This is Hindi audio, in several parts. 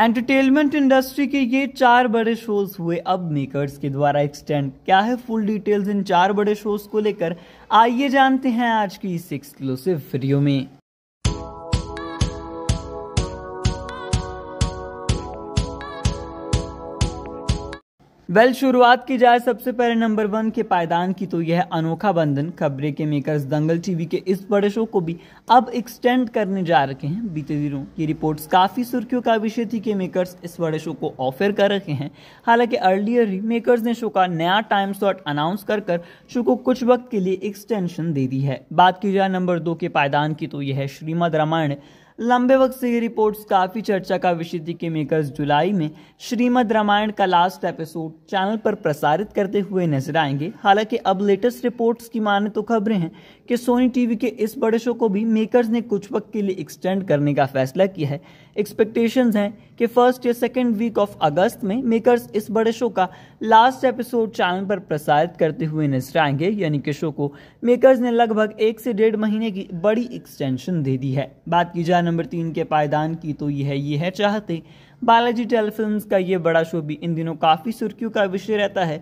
एंटरटेनमेंट इंडस्ट्री के ये चार बड़े शोज हुए अब मेकर्स के द्वारा एक्सटेंड क्या है फुल डिटेल्स इन चार बड़े शोज को लेकर आइए जानते हैं आज की इस एक्सक्लूसिव वीडियो में वेल well, शुरुआत की जाए सबसे पहले नंबर वन के पायदान की तो यह अनोखा बंधन खबरें के मेकर्स दंगल टीवी के इस बड़े शो को भी अब एक्सटेंड करने जा रहे हैं बीते दिनों ये रिपोर्ट्स काफ़ी सुर्खियों का विषय थी कि मेकर्स इस बड़े शो को ऑफर कर रहे हैं हालांकि अर्लियर ही मेकर्स ने शो का नया टाइम स्लॉट अनाउंस कर कर शो को कुछ वक्त के लिए एक्सटेंशन दे दी है बात की जाए नंबर दो के पायदान की तो यह श्रीमद रामायण लंबे वक्त से ये रिपोर्ट्स काफ़ी चर्चा का विषय थी कि मेकर्स जुलाई में श्रीमद रामायण का लास्ट एपिसोड चैनल पर प्रसारित करते हुए नजर आएंगे हालांकि अब लेटेस्ट रिपोर्ट्स की माने तो खबरें हैं कि सोनी टीवी के इस बड़े शो को भी मेकर्स ने कुछ वक्त के लिए एक्सटेंड करने का फैसला किया है एक्सपेक्टेशंस हैं कि फर्स्ट या सेकेंड वीक ऑफ अगस्त में मेकर्स इस बड़े शो का लास्ट एपिसोड चैनल पर प्रसारित करते हुए नजर आएंगे यानी कि शो को मेकर्स ने लगभग एक से डेढ़ महीने की बड़ी एक्सटेंशन दे दी है बात की जाए नंबर तीन के पायदान की तो यह ये है चाहते बालाजी टेलीफिल्म्स का ये बड़ा शो भी इन दिनों काफ़ी सुर्खियों का विषय रहता है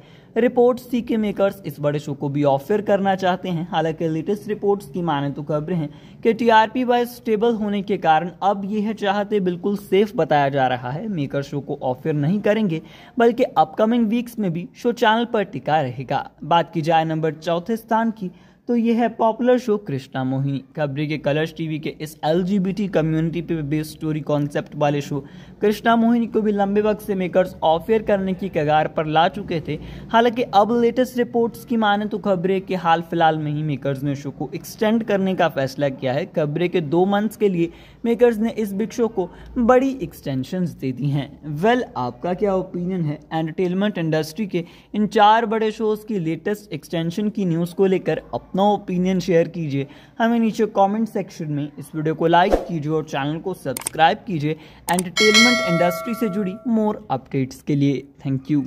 रिपोर्ट्स थी के मेकर्स इस बड़े शो को भी ऑफर करना चाहते हैं हालांकि लेटेस्ट रिपोर्ट्स की माने तो खबर हैं कि टीआरपी वाइज स्टेबल होने के कारण अब यह चाहते बिल्कुल सेफ बताया जा रहा है मेकर शो को ऑफर नहीं करेंगे बल्कि अपकमिंग वीक्स में भी शो चैनल पर टिका रहेगा बात की जाए नंबर चौथे स्थान की तो ये है पॉपुलर शो कृष्णा मोहिनी खबरी के कलर्स टीवी के इस एलजीबीटी कम्युनिटी पे बेस्ड स्टोरी कॉन्सेप्ट वाले शो कृष्णा मोहिनी को भी लंबे वक्त से मेकर्स ऑफेयर करने की कगार पर ला चुके थे हालांकि अब लेटेस्ट रिपोर्ट्स की माने तो खबरें कि हाल फिलहाल में ही मेकर्स ने शो को एक्सटेंड करने का फैसला किया है खबरें के दो मंथ्स के लिए मेकर्स ने इस बिग शो को बड़ी एक्सटेंशन दे दी हैं वेल well, आपका क्या ओपिनियन है एंटरटेनमेंट इंडस्ट्री के इन चार बड़े शोज़ की लेटेस्ट एक्सटेंशन की न्यूज़ को लेकर अपने अपना ओपिनियन शेयर कीजिए हमें नीचे कमेंट सेक्शन में इस वीडियो को लाइक कीजिए और चैनल को सब्सक्राइब कीजिए एंटरटेनमेंट इंडस्ट्री से जुड़ी मोर अपडेट्स के लिए थैंक यू